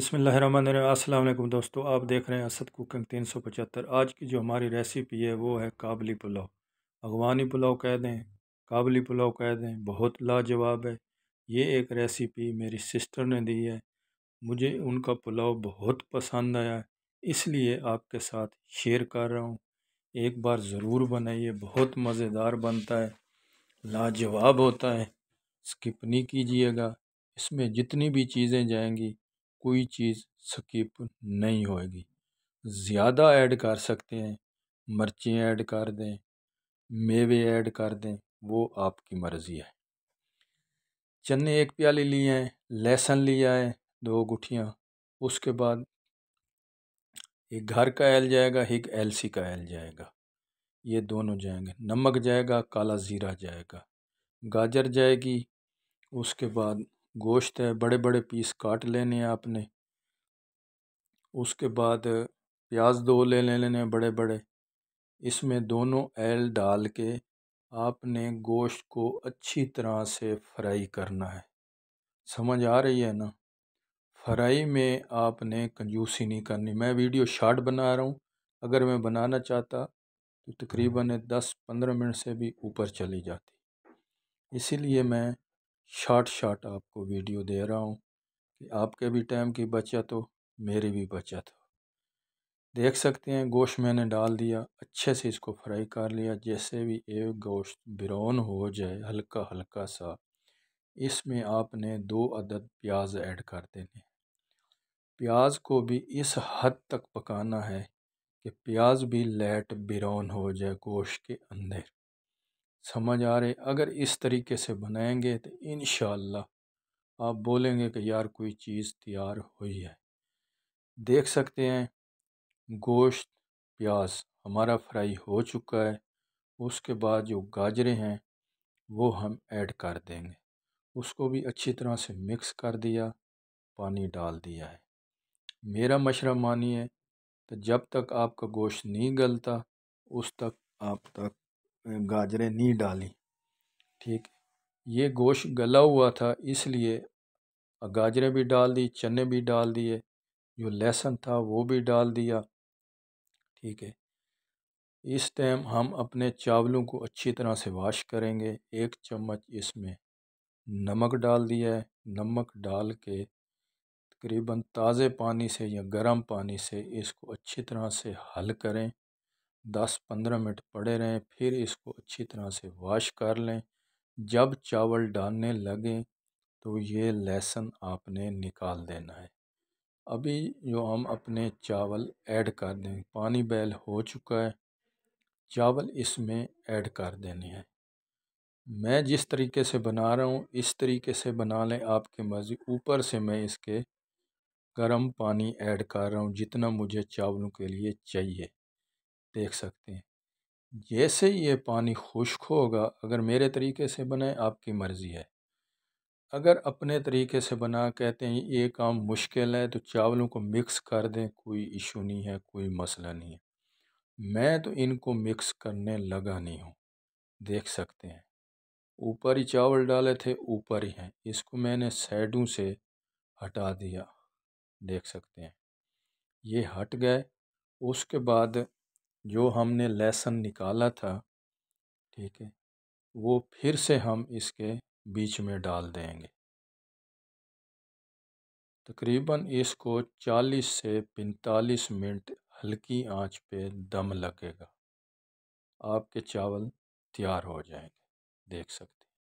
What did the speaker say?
अस्सलाम वालेकुम दोस्तों आप देख रहे हैं असद कुकिंग तीन सौ पचहत्तर आज की जो हमारी रेसिपी है वो है काबली पुलाव अगवानी पुलाव कह दें काबली पुलाव कह दें बहुत लाजवाब है ये एक रेसिपी मेरी सिस्टर ने दी है मुझे उनका पुलाव बहुत पसंद आया इसलिए आपके साथ शेयर कर रहा हूँ एक बार ज़रूर बनाइए बहुत मज़ेदार बनता है लाजवाब होता है स्किप नहीं कीजिएगा इसमें जितनी भी चीज़ें जाएंगी कोई चीज़ स्किप नहीं होएगी ज़्यादा ऐड कर सकते हैं मिर्चें ऐड कर दें मेवे ऐड कर दें वो आपकी मर्ज़ी है चने एक प्याले लिए हैं लहसुन लिया है दो गुठियाँ उसके बाद एक घर का एल जाएगा एक एलसी का एल जाएगा ये दोनों जाएंगे नमक जाएगा काला ज़ीरा जाएगा गाजर जाएगी उसके बाद गोश्त है बड़े बड़े पीस काट लेने आपने उसके बाद प्याज दो ले लेने बड़े बड़े इसमें दोनों एल डाल के आपने गोश्त को अच्छी तरह से फ्राई करना है समझ आ रही है ना फ्राई में आपने कंजूसी नहीं करनी मैं वीडियो शार्ट बना रहा हूँ अगर मैं बनाना चाहता तो तकरीबन दस पंद्रह मिनट से भी ऊपर चली जाती इसीलिए मैं शॉर्ट शॉर्ट आपको वीडियो दे रहा हूँ कि आपके भी टाइम की बचत हो मेरी भी बचत हो देख सकते हैं गोश्त मैंने डाल दिया अच्छे से इसको फ्राई कर लिया जैसे भी एक गोश्त ब्राउन हो जाए हल्का हल्का सा इसमें आपने दो अदद प्याज ऐड कर देने प्याज को भी इस हद तक पकाना है कि प्याज भी लेट ब्राउन हो जाए गोश्त के अंदर समझ आ रहे अगर इस तरीके से बनाएंगे तो इन आप बोलेंगे कि यार कोई चीज़ तैयार हुई है देख सकते हैं गोश्त प्याज हमारा फ्राई हो चुका है उसके बाद जो गाजरें हैं वो हम ऐड कर देंगे उसको भी अच्छी तरह से मिक्स कर दिया पानी डाल दिया है मेरा मशरा मानिए तो जब तक आपका गोश्त नहीं गलता उस तक आप तक गाजरें नहीं डाली ठीक ये गोश्त गला हुआ था इसलिए गाजरें भी डाल दी चने भी डाल दिए जो लहसुन था वो भी डाल दिया ठीक है इस टाइम हम अपने चावलों को अच्छी तरह से वाश करेंगे एक चम्मच इसमें नमक डाल दिया है नमक डाल के तकरीबन ताज़े पानी से या गर्म पानी से इसको अच्छी तरह से हल करें दस पंद्रह मिनट पड़े रहें फिर इसको अच्छी तरह से वॉश कर लें जब चावल डालने लगें तो ये लहसुन आपने निकाल देना है अभी जो हम अपने चावल ऐड कर दें पानी बैल हो चुका है चावल इसमें ऐड कर देने हैं मैं जिस तरीके से बना रहा हूँ इस तरीके से बना लें आपके मर्ज़ी ऊपर से मैं इसके गर्म पानी ऐड कर रहा हूँ जितना मुझे चावलों के लिए चाहिए देख सकते हैं जैसे ये पानी खुश्क होगा अगर मेरे तरीके से बनाए आपकी मर्ज़ी है अगर अपने तरीके से बना कहते हैं ये काम मुश्किल है तो चावलों को मिक्स कर दें कोई इशू नहीं है कोई मसला नहीं है मैं तो इनको मिक्स करने लगा नहीं हूँ देख सकते हैं ऊपर ही चावल डाले थे ऊपर ही हैं इसको मैंने साइडों से हटा दिया देख सकते हैं ये हट गए उसके बाद जो हमने लेसन निकाला था ठीक है वो फिर से हम इसके बीच में डाल देंगे तकरीबन इसको 40 से 45 मिनट हल्की आंच पे दम लगेगा आपके चावल तैयार हो जाएंगे देख सकते